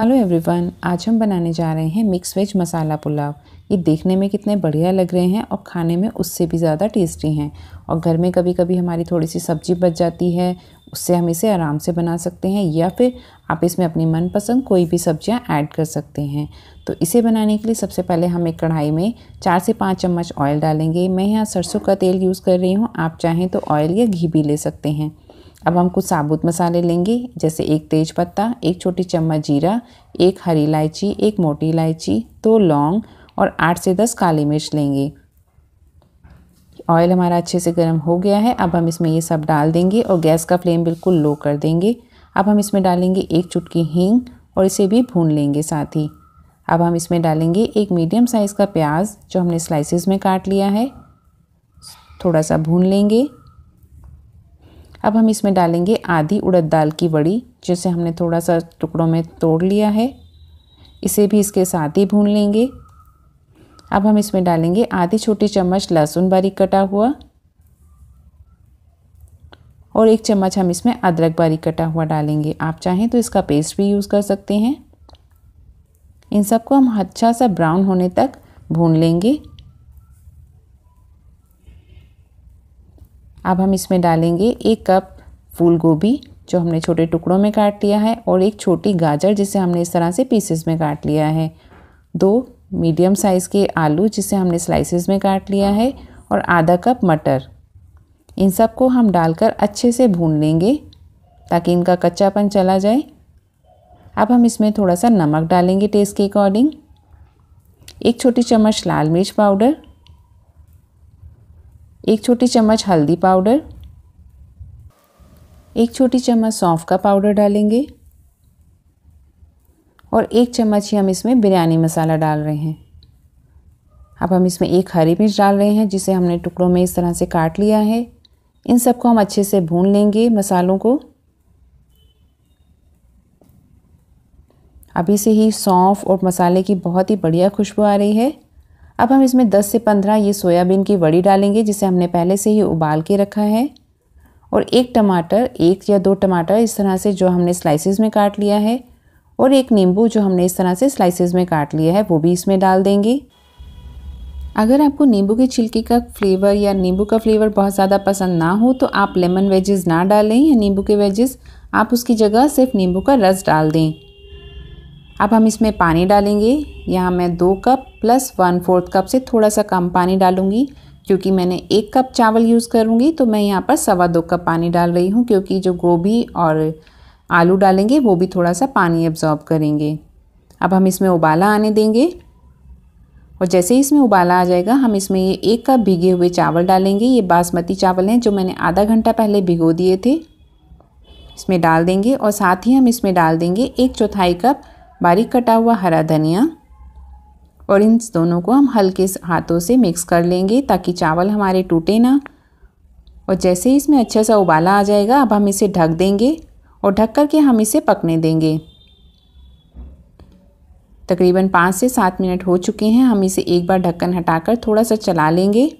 hello everyone आज हम बनाने जा रहे हैं मिक्स वेज मसाला पुलाव ये देखने में कितने बढ़िया लग रहे हैं और खाने में उससे भी ज़्यादा टेस्टी हैं और घर में कभी कभी हमारी थोड़ी सी सब्जी बच जाती है उससे हम इसे आराम से बना सकते हैं या फिर आप इसमें अपनी मनपसंद कोई भी सब्जियां ऐड कर सकते हैं तो इसे बनाने के लिए सबसे पहले हम एक कढ़ाई में चार से पाँच चम्मच ऑयल डालेंगे मैं यहाँ सरसों का तेल यूज़ कर रही हूँ आप चाहें तो ऑयल या घी भी ले सकते हैं अब हम कुछ साबुत मसाले लेंगे जैसे एक तेज पत्ता एक छोटी चम्मच जीरा एक हरी इलायची एक मोटी इलायची दो तो लौंग और आठ से दस काली मिर्च लेंगे ऑयल हमारा अच्छे से गर्म हो गया है अब हम इसमें ये सब डाल देंगे और गैस का फ्लेम बिल्कुल लो कर देंगे अब हम इसमें डालेंगे एक चुटकी हींग और इसे भी भून लेंगे साथ ही अब हम इसमें डालेंगे एक मीडियम साइज़ का प्याज जो हमने स्लाइसिस में काट लिया है थोड़ा सा भून लेंगे अब हम इसमें डालेंगे आधी उड़द दाल की बड़ी जिसे हमने थोड़ा सा टुकड़ों में तोड़ लिया है इसे भी इसके साथ ही भून लेंगे अब हम इसमें डालेंगे आधी छोटी चम्मच लहसुन बारीक कटा हुआ और एक चम्मच हम इसमें अदरक बारीक कटा हुआ डालेंगे आप चाहें तो इसका पेस्ट भी यूज़ कर सकते हैं इन सबको हम अच्छा सा ब्राउन होने तक भून लेंगे अब हम इसमें डालेंगे एक कप फूल गोभी जो हमने छोटे टुकड़ों में काट लिया है और एक छोटी गाजर जिसे हमने इस तरह से पीसेस में काट लिया है दो मीडियम साइज़ के आलू जिसे हमने स्लाइसेस में काट लिया है और आधा कप मटर इन सब को हम डालकर अच्छे से भून लेंगे ताकि इनका कच्चापन चला जाए अब हम इसमें थोड़ा सा नमक डालेंगे टेस्ट के अकॉर्डिंग एक छोटी चम्मच लाल मिर्च पाउडर एक छोटी चम्मच हल्दी पाउडर एक छोटी चम्मच सौंफ का पाउडर डालेंगे और एक चम्मच ही हम इसमें बिरयानी मसाला डाल रहे हैं अब हम इसमें एक हरी मिर्च डाल रहे हैं जिसे हमने टुकड़ों में इस तरह से काट लिया है इन सबको हम अच्छे से भून लेंगे मसालों को अभी से ही सौंफ और मसाले की बहुत ही बढ़िया खुशबू आ रही है अब हम इसमें 10 से 15 ये सोयाबीन की वड़ी डालेंगे जिसे हमने पहले से ही उबाल के रखा है और एक टमाटर एक या दो टमाटर इस तरह से जो हमने स्लाइसिस में काट लिया है और एक नींबू जो हमने इस तरह से स्लाइसिस में काट लिया है वो भी इसमें डाल देंगे अगर आपको नींबू के छिलके का फ्लेवर या नींबू का फ्लेवर बहुत ज़्यादा पसंद ना हो तो आप लेमन वेजेस ना डालें या नींबू के वेजेस आप उसकी जगह सिर्फ नींबू का रस डाल दें अब हम इसमें पानी डालेंगे यहाँ मैं दो cup plus one fourth cup से थोड़ा सा कम पानी डालूंगी क्योंकि मैंने एक कप चावल यूज़ करूँगी तो मैं यहाँ पर सवा दो कप पानी डाल रही हूँ क्योंकि जो गोभी और आलू डालेंगे वो भी थोड़ा सा पानी एब्जॉर्ब करेंगे अब हम इसमें उबाला आने देंगे और जैसे ही इसमें उबाला आ जाएगा हम इसमें ये एक कप भिगे हुए चावल डालेंगे ये बासमती चावल हैं जो मैंने आधा घंटा पहले भिगो दिए थे इसमें डाल देंगे और साथ ही हम इसमें डाल देंगे एक चौथाई कप बारीक कटा हुआ हरा धनिया और इन दोनों को हम हल्के हाथों से मिक्स कर लेंगे ताकि चावल हमारे टूटे ना और जैसे ही इसमें अच्छा सा उबाला आ जाएगा अब हम इसे ढक देंगे और ढक करके हम इसे पकने देंगे तकरीबन पाँच से सात मिनट हो चुके हैं हम इसे एक बार ढक्कन हटाकर थोड़ा सा चला लेंगे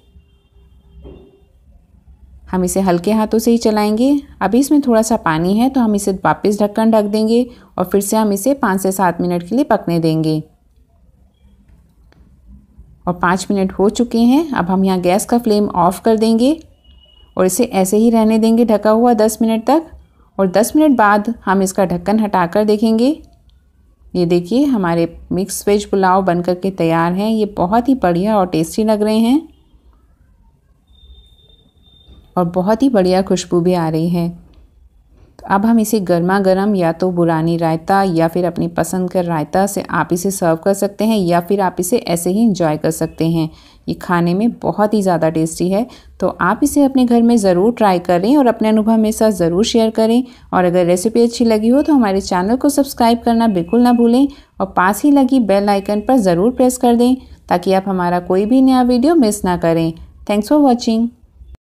हम इसे हल्के हाथों से ही चलाएंगे अभी इसमें थोड़ा सा पानी है तो हम इसे वापस ढक्कन ढक देंगे और फिर से हम इसे पाँच से सात मिनट के लिए पकने देंगे और पाँच मिनट हो चुके हैं अब हम यहाँ गैस का फ्लेम ऑफ़ कर देंगे और इसे ऐसे ही रहने देंगे ढका हुआ दस मिनट तक और दस मिनट बाद हम इसका ढक्कन हटाकर देखेंगे ये देखिए हमारे मिक्स वेज पुलाव बनकर के तैयार हैं ये बहुत ही बढ़िया और टेस्टी लग रहे हैं और बहुत ही बढ़िया खुशबू भी आ रही है तो अब हम इसे गर्मा गर्म या तो बुरानी रायता या फिर अपनी पसंद का रायता से आप इसे सर्व कर सकते हैं या फिर आप इसे ऐसे ही इंजॉय कर सकते हैं ये खाने में बहुत ही ज़्यादा टेस्टी है तो आप इसे अपने घर में ज़रूर ट्राई करें और अपने अनुभव मेरे साथ ज़रूर शेयर करें और अगर रेसिपी अच्छी लगी हो तो हमारे चैनल को सब्सक्राइब करना बिल्कुल ना भूलें और पास ही लगी बेल आइकन पर ज़रूर प्रेस कर दें ताकि आप हमारा कोई भी नया वीडियो मिस ना करें थैंक्स फॉर वॉचिंग